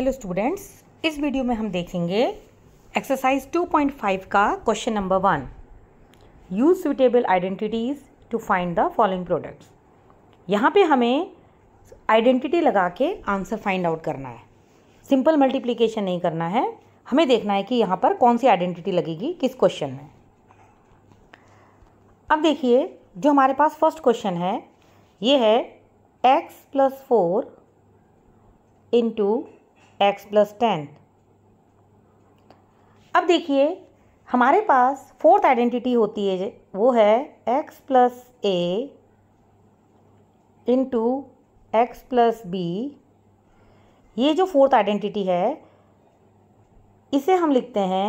hello students इस video में हम देखेंगे एक्सरसाइज 2.5 का question number one use suitable identities to find the following products यहाँ पे हमें आइडेंटिटी लगा के आंसर फाइंड आउट करना है सिंपल मल्टीप्लीकेशन नहीं करना है हमें देखना है कि यहाँ पर कौन सी आइडेंटिटी लगेगी किस क्वेश्चन में अब देखिए जो हमारे पास फर्स्ट क्वेश्चन है ये है x plus four into x plus ten अब देखिए हमारे पास फोर्थ आइडेंटिटी होती है वो है x plus a into x plus b ये जो फोर्थ आइडेंटिटी है इसे हम लिखते हैं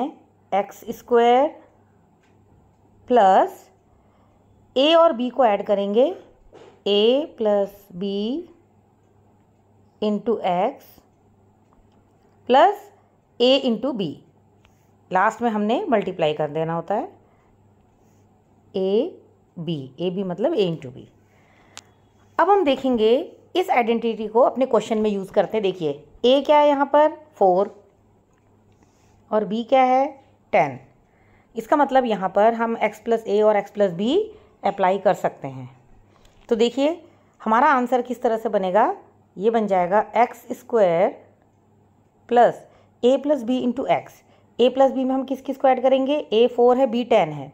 एक्स स्क्वेर प्लस ए और बी को ऐड करेंगे a plus b into x plus a into b last में हमने मल्टीप्लाई कर देना होता है ए बी ए बी मतलब ए इंटू बी अब हम देखेंगे इस आइडेंटिटी को अपने क्वेश्चन में यूज़ करते हैं देखिए ए क्या है यहाँ पर फोर और बी क्या है टेन इसका मतलब यहाँ पर हम एक्स प्लस ए और एक्स प्लस बी अप्लाई कर सकते हैं तो देखिए हमारा आंसर किस तरह से बनेगा ये बन जाएगा x square plus a plus b into x a plus b में हम किस किस को ऐड करेंगे ए फोर है बी टेन है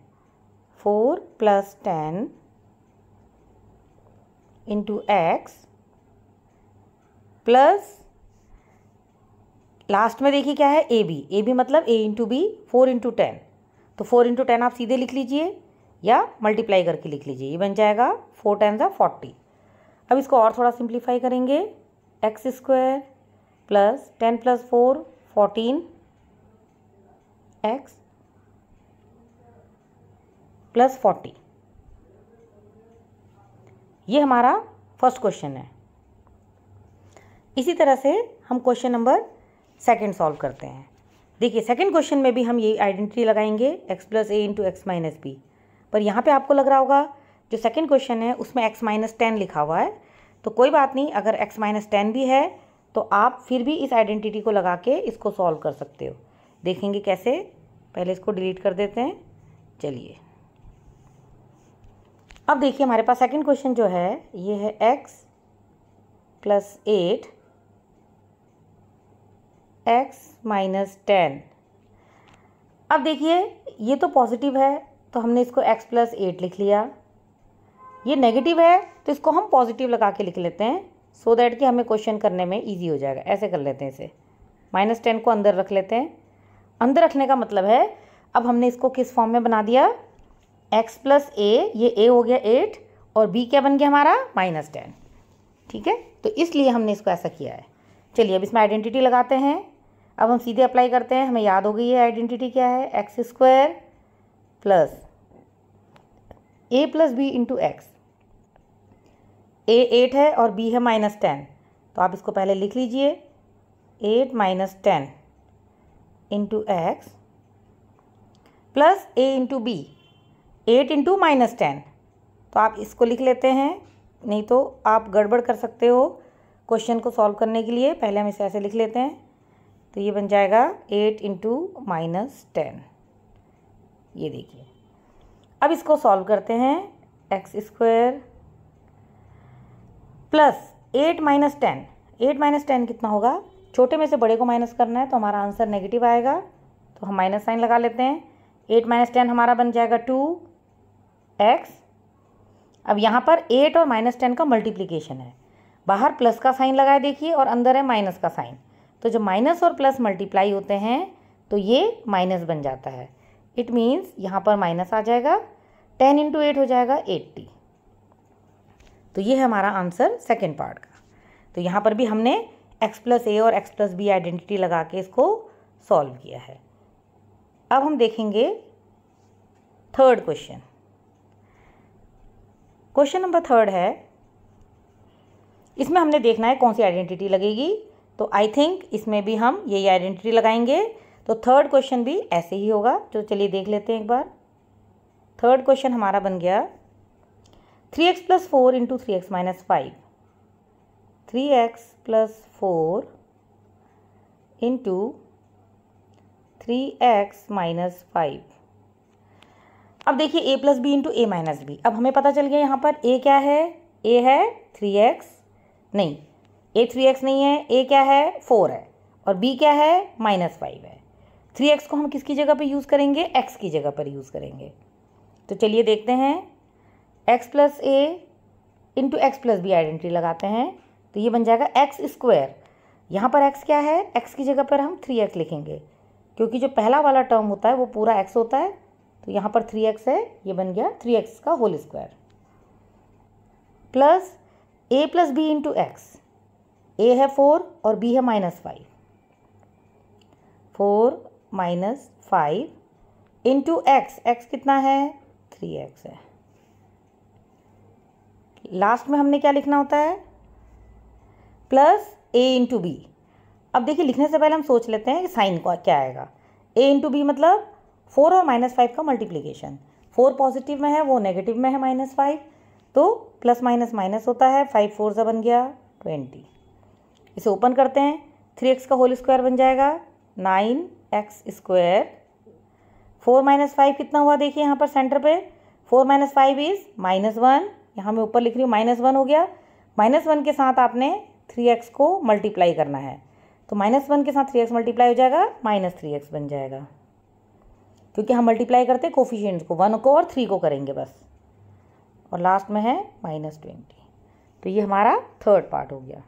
four plus ten into x plus last में देखिए क्या है ए बी ए बी मतलब a into b four into ten तो फोर इंटू टेन आप सीधे लिख लीजिए या मल्टीप्लाई करके लिख लीजिए ये बन जाएगा फोर टेन ज़ा फोर्टी अब इसको और थोड़ा सिंप्लीफाई करेंगे x square plus ten plus four fourteen x plus forty ये हमारा फर्स्ट क्वेश्चन है इसी तरह से हम क्वेश्चन नंबर सेकंड सॉल्व करते हैं देखिए सेकंड क्वेश्चन में भी हम ये आइडेंटिटी लगाएंगे x plus a into x minus b पर यहाँ पे आपको लग रहा होगा जो सेकंड क्वेश्चन है उसमें एक्स माइनस टेन लिखा हुआ है तो कोई बात नहीं अगर एक्स माइनस टेन भी है तो आप फिर भी इस आइडेंटिटी को लगा के इसको सॉल्व कर सकते हो देखेंगे कैसे पहले इसको डिलीट कर देते हैं चलिए अब देखिए हमारे पास सेकंड क्वेश्चन जो है ये है x plus eight x minus ten अब देखिए ये तो पॉजिटिव है तो हमने इसको एक्स प्लस एट लिख लिया ये नेगेटिव है तो इसको हम पॉजिटिव लगा के लिख लेते हैं सो दैट कि हमें क्वेश्चन करने में ईजी हो जाएगा ऐसे कर लेते हैं इसे माइनस टेन को अंदर रख लेते हैं अंदर रखने का मतलब है अब हमने इसको किस फॉर्म में बना दिया एक्स प्लस ए ये ए हो गया एट और बी क्या बन गया हमारा माइनस टेन ठीक है तो इसलिए हमने इसको ऐसा किया है चलिए अब इसमें आइडेंटिटी लगाते हैं अब हम सीधे अप्लाई करते हैं हमें याद हो गई है आइडेंटिटी क्या है x square plus a plus b into x a eight है और बी है माइनस टेन तो आप इसको पहले लिख लीजिए eight minus ten into x plus a into b eight into minus ten तो आप इसको लिख लेते हैं नहीं तो आप गड़बड़ कर सकते हो क्वेश्चन को सॉल्व करने के लिए पहले हम इसे ऐसे लिख लेते हैं तो ये बन जाएगा एट इंटू माइनस टेन ये देखिए अब इसको सॉल्व करते हैं x square plus eight minus ten eight minus ten कितना होगा छोटे में से बड़े को माइनस करना है तो हमारा आंसर नेगेटिव आएगा तो हम माइनस साइन लगा लेते हैं एट माइनस टेन हमारा बन जाएगा टू एक्स अब यहाँ पर एट और माइनस टेन का मल्टीप्लीकेशन है बाहर प्लस का साइन लगाए देखिए और अंदर है माइनस का साइन तो जब माइनस और प्लस मल्टीप्लाई होते हैं तो ये माइनस बन जाता है इट मीन्स यहाँ पर माइनस आ जाएगा टेन इंटू एट हो जाएगा एट्टी तो ये है हमारा आंसर सेकेंड पार्ट का तो यहाँ पर भी हमने x प्लस ए और एक्स प्लस बी आइडेंटिटी लगा के इसको सॉल्व किया है अब हम देखेंगे third question question number third है इसमें हमने देखना है कौन सी आइडेंटिटी लगेगी तो आई थिंक इसमें भी हम यही आइडेंटिटी लगाएंगे तो थर्ड क्वेश्चन भी ऐसे ही होगा तो चलिए देख लेते हैं एक बार थर्ड क्वेश्चन हमारा बन गया three x plus four into three x minus five three x plus four into three x minus five अब देखिए a plus b into a minus b अब हमें पता चल गया यहाँ पर ए क्या है ए है थ्री एक्स नहीं ए थ्री एक्स नहीं है ए क्या है फोर है और बी क्या है माइनस फाइव है थ्री एक्स को हम किसकी जगह पे यूज़ करेंगे एक्स की जगह पर यूज़ करेंगे तो चलिए देखते हैं x plus a into x plus b identity लगाते हैं तो ये बन जाएगा एक्स स्क्वायर यहाँ पर एक्स क्या है एक्स की जगह पर हम थ्री एक्स लिखेंगे क्योंकि जो पहला वाला टर्म होता है वो पूरा एक्स होता है तो यहाँ पर थ्री एक्स है ये बन गया थ्री एक्स का whole square plus a plus b into x a है फोर और बी है minus five four minus five into x x कितना है थ्री एक्स है लास्ट में हमने क्या लिखना होता है प्लस ए इंटू बी अब देखिए लिखने से पहले हम सोच लेते हैं कि साइन क्या आएगा ए इंटू बी मतलब फोर और माइनस फाइव का मल्टीप्लीकेशन फोर पॉजिटिव में है वो नेगेटिव में है माइनस फाइव तो प्लस माइनस माइनस होता है फाइव फोर सा बन गया ट्वेंटी इसे ओपन करते हैं थ्री एक्स का होल स्क्वायर बन जाएगा nine x square four minus five कितना हुआ देखिए यहाँ पर सेंटर पे four minus five is minus one यहाँ मैं ऊपर लिख रही हूँ माइनस वन हो गया माइनस वन के साथ आपने थ्री एक्स को मल्टीप्लाई करना है तो माइनस वन के साथ थ्री एक्स मल्टीप्लाई हो जाएगा माइनस थ्री एक्स बन जाएगा क्योंकि हम मल्टीप्लाई करते हैं कोफिशियंट्स को वन को और थ्री को करेंगे बस और लास्ट में है माइनस ट्वेंटी तो ये हमारा थर्ड पार्ट हो गया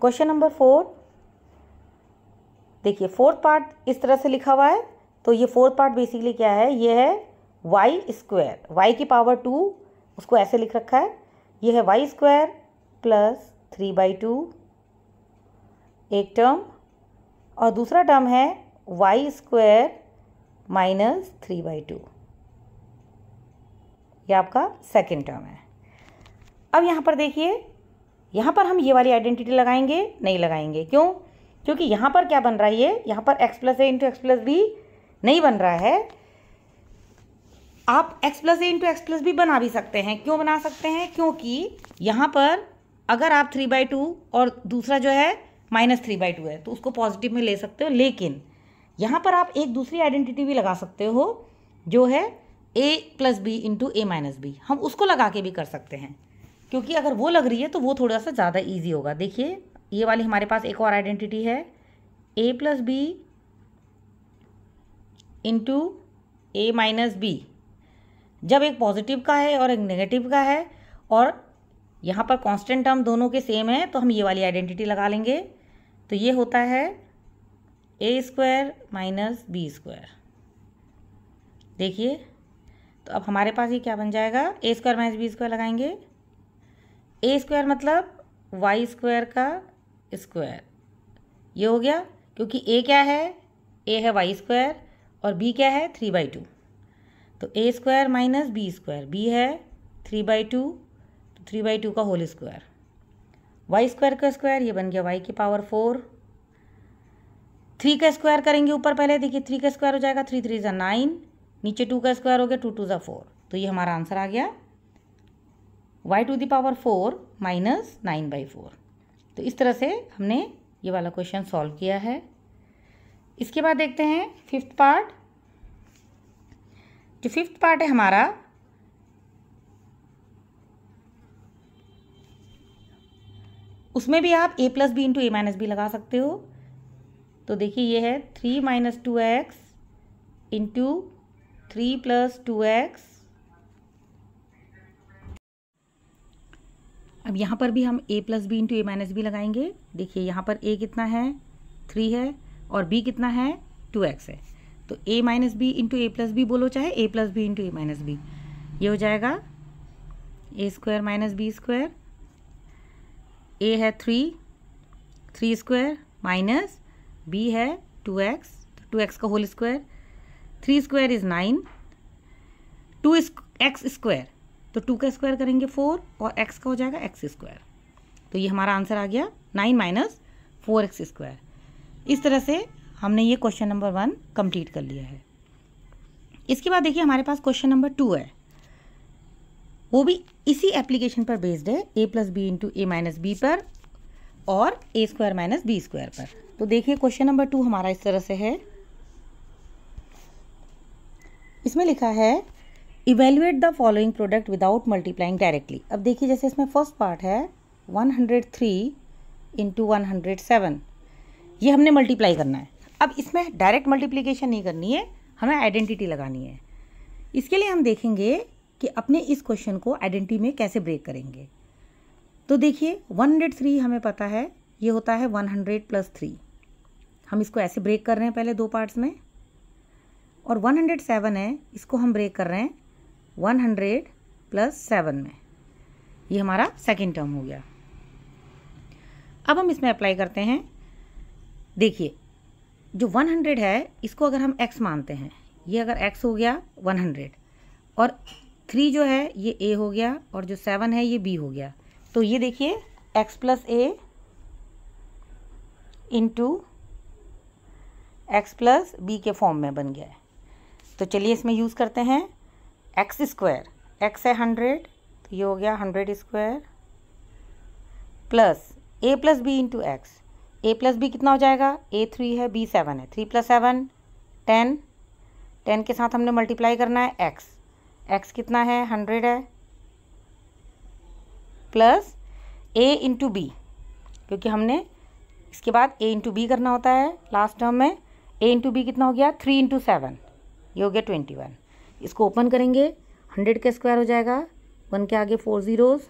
क्वेश्चन नंबर फोर देखिए फोर्थ पार्ट इस तरह से लिखा हुआ है तो ये फोर्थ पार्ट बेसिकली क्या है ये है वाई स्क्वायर वाई की पावर टू उसको ऐसे लिख रखा है ये है y square plus three by two एक टर्म और दूसरा टर्म है y square minus three by two ये आपका सेकेंड टर्म है अब यहाँ पर देखिए यहाँ पर हम ये वाली आइडेंटिटी लगाएंगे नहीं लगाएंगे क्यों क्योंकि यहाँ पर क्या बन रहा है ये यहाँ पर x plus a into x plus b नहीं बन रहा है आप x plus a into x plus भी बना भी सकते हैं क्यों बना सकते हैं क्योंकि यहाँ पर अगर आप थ्री बाई टू और दूसरा जो है माइनस थ्री बाई टू है तो उसको पॉजिटिव में ले सकते हो लेकिन यहाँ पर आप एक दूसरी आइडेंटिटी भी लगा सकते हो जो है a plus b into a minus b हम उसको लगा के भी कर सकते हैं क्योंकि अगर वो लग रही है तो वो थोड़ा सा ज़्यादा ईजी होगा देखिए ये वाली हमारे पास एक और आइडेंटिटी है a plus b into a minus b जब एक पॉजिटिव का है और एक नेगेटिव का है और यहाँ पर कांस्टेंट टर्म दोनों के सेम है तो हम ये वाली आइडेंटिटी लगा लेंगे तो ये होता है a square minus b square देखिए तो अब हमारे पास ये क्या बन जाएगा a square minus b square लगाएंगे ए स्क्वायर मतलब वाई स्क्वायर का स्क्वायर ये हो गया क्योंकि ए क्या है ए है वाई स्क्वायर और बी क्या है थ्री बाई टू तो a square minus b square b है थ्री बाई टू तो थ्री बाई टू का होल स्क्वायर वाई स्क्वायर का स्क्वायर ये बन गया वाई की पावर फोर थ्री का स्क्वायर करेंगे ऊपर पहले देखिए थ्री का स्क्वायर हो जाएगा थ्री थ्री ज़ा नाइन नीचे टू का स्क्वायर हो गया टू टू ज़ा फोर तो ये हमारा आंसर आ गया y to the power four minus nine by four तो इस तरह से हमने ये वाला क्वेश्चन सॉल्व किया है इसके बाद देखते हैं फिफ्थ पार्ट जो फिफ्थ पार्ट है हमारा उसमें भी आप a plus b into a minus b लगा सकते हो तो देखिए ये है three minus two x into three plus two x अब यहाँ पर भी हम a plus b into a minus b लगाएंगे देखिए यहाँ पर a कितना है थ्री है और b कितना है टू एक्स है तो a minus b into a plus b बोलो चाहे a plus b into a minus b ये हो जाएगा a square minus b square a है three three square minus b है टू एक्स टू एक्स का whole square three square is nine two x square तो two का square करेंगे four और एक्स का हो जाएगा एक्स स्क्वायर तो ये हमारा आंसर आ गया nine minus four x square इस तरह से हमने ये क्वेश्चन नंबर वन कंप्लीट कर लिया है इसके बाद देखिए हमारे पास क्वेश्चन नंबर टू है वो भी इसी एप्लीकेशन पर बेस्ड है a plus b into a minus b पर और a square minus b square पर तो देखिए क्वेश्चन नंबर टू हमारा इस तरह से है इसमें लिखा है evaluate the following product without multiplying directly अब देखिए जैसे इसमें फर्स्ट पार्ट है one hundred three into one hundred seven ये हमने मल्टीप्लाई करना है अब इसमें डायरेक्ट मल्टीप्लीकेशन नहीं करनी है हमें आइडेंटिटी लगानी है इसके लिए हम देखेंगे कि अपने इस क्वेश्चन को आइडेंटिटी में कैसे ब्रेक करेंगे तो देखिए 103 हमें पता है ये होता है 100 प्लस थ्री हम इसको ऐसे ब्रेक कर रहे हैं पहले दो पार्ट्स में और 107 है इसको हम ब्रेक कर रहे हैं 100 प्लस सेवन में ये हमारा सेकेंड टर्म हो गया अब हम इसमें अप्लाई करते हैं देखिए जो 100 है इसको अगर हम x मानते हैं ये अगर x हो गया 100 और थ्री जो है ये a हो गया और जो सेवन है ये b हो गया तो ये देखिए x plus a into x plus b के फॉर्म में बन गया है तो चलिए इसमें यूज़ करते हैं एक्स स्क्वायर एक्स है हंड्रेड तो ये हो गया hundred square plus a plus b into x a plus b कितना हो जाएगा ए थ्री है बी सेवन है three plus seven ten ten के साथ हमने मल्टीप्लाई करना है एक्स एक्स कितना है हंड्रेड है प्लस ए इंटू बी क्योंकि हमने इसके बाद ए इंटू बी करना होता है लास्ट टर्म में ए इंटू बी कितना हो गया थ्री इंटू सेवन ये हो गया ट्वेंटी वन इसको ओपन करेंगे हंड्रेड का स्क्वायर हो जाएगा वन के आगे four zeros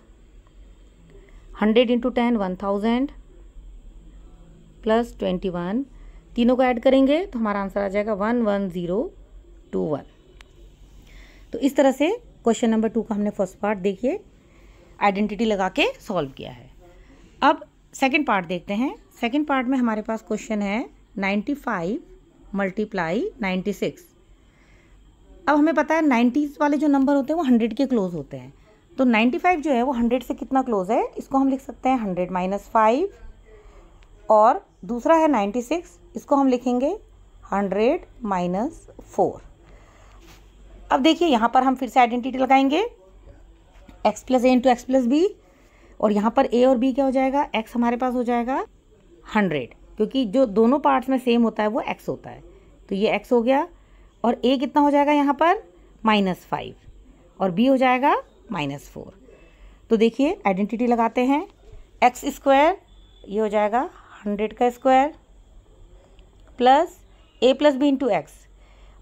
hundred into ten one thousand plus twenty one तीनों को ऐड करेंगे तो हमारा आंसर आ जाएगा one one zero two one तो इस तरह से क्वेश्चन नंबर टू का हमने फर्स्ट पार्ट देखिए आइडेंटिटी लगा के सॉल्व किया है अब सेकेंड पार्ट देखते हैं सेकेंड पार्ट में हमारे पास क्वेश्चन है ninety five multiply ninety six अब हमें पता है नाइन्टीज़ वाले जो नंबर होते हैं वो हंड्रेड के क्लोज होते हैं तो नाइन्टी फाइव जो है वो हंड्रेड से कितना क्लोज है इसको हम लिख सकते हैं हंड्रेड माइनस फाइव और दूसरा है नाइन्टी सिक्स इसको हम लिखेंगे हंड्रेड माइनस फोर अब देखिए यहाँ पर हम फिर से आइडेंटिटी लगाएंगे x plus a into x plus b और यहाँ पर ए और बी क्या हो जाएगा एक्स हमारे पास हो जाएगा हंड्रेड क्योंकि जो दोनों पार्ट्स में सेम होता है वो एक्स होता है तो ये एक्स हो गया और ए कितना हो जाएगा यहाँ पर माइनस फाइव और बी हो जाएगा माइनस फोर तो देखिए आइडेंटिटी लगाते हैं एक्स स्क्वायर ये हो जाएगा हंड्रेड का square plus a plus b into x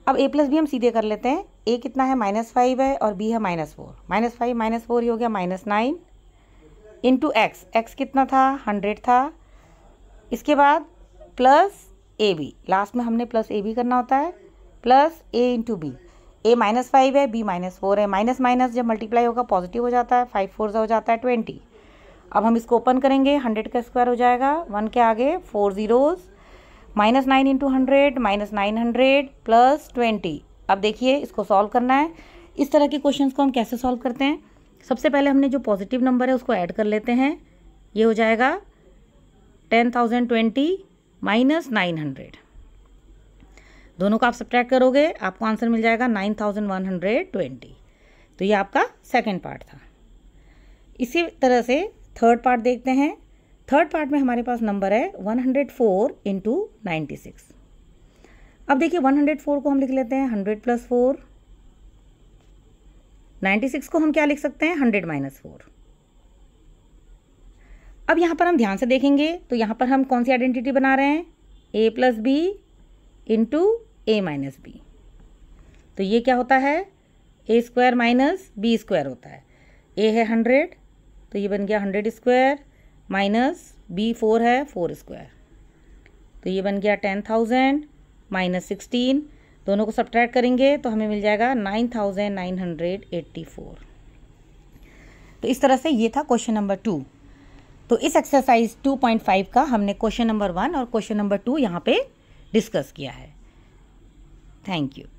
अब ए प्लस बी हम सीधे कर लेते हैं ए कितना है माइनस फाइव है और बी है minus four minus five minus four ही हो गया minus nine into x x कितना था हंड्रेड था इसके बाद प्लस ए बी लास्ट में हमने प्लस ए बी करना होता है plus a into b a minus five है बी माइनस फोर है माइनस माइनस जब मल्टीप्लाई होगा पॉजिटिव हो जाता है फाइव फोर हो जाता है ट्वेंटी अब हम इसको ओपन करेंगे हंड्रेड का स्क्वायर हो जाएगा वन के आगे four zeros minus nine into hundred minus nine hundred plus twenty अब देखिए इसको सॉल्व करना है इस तरह के क्वेश्चन को हम कैसे सॉल्व करते हैं सबसे पहले हमने जो पॉजिटिव नंबर है उसको ऐड कर लेते हैं ये हो जाएगा ten thousand twenty minus nine hundred दोनों को आप सब्ट्रैक्ट करोगे आपको आंसर मिल जाएगा nine thousand one hundred twenty तो ये आपका सेकेंड पार्ट था इसी तरह से थर्ड पार्ट देखते हैं थर्ड पार्ट में हमारे पास नंबर है 104 हंड्रेड फोर इंटू अब देखिए 104 को हम लिख लेते हैं 100 प्लस फोर नाइन्टी को हम क्या लिख सकते हैं 100 माइनस फोर अब यहाँ पर हम ध्यान से देखेंगे तो यहाँ पर हम कौन सी आइडेंटिटी बना रहे हैं a plus b into a minus b तो ये क्या होता है a square minus b square होता है ए है हंड्रेड तो ये बन गया hundred square minus b four है फोर स्क्वायर तो ये बन गया टेन थाउजेंड माइनस सिक्सटीन दोनों को सब्ट्रैक्ट करेंगे तो हमें मिल जाएगा nine thousand nine hundred eighty four तो इस तरह से ये था क्वेश्चन नंबर टू तो इस एक्सरसाइज टू पॉइंट फाइव का हमने क्वेश्चन नंबर वन और क्वेश्चन नंबर टू यहाँ पे डिस्कस किया है थैंक यू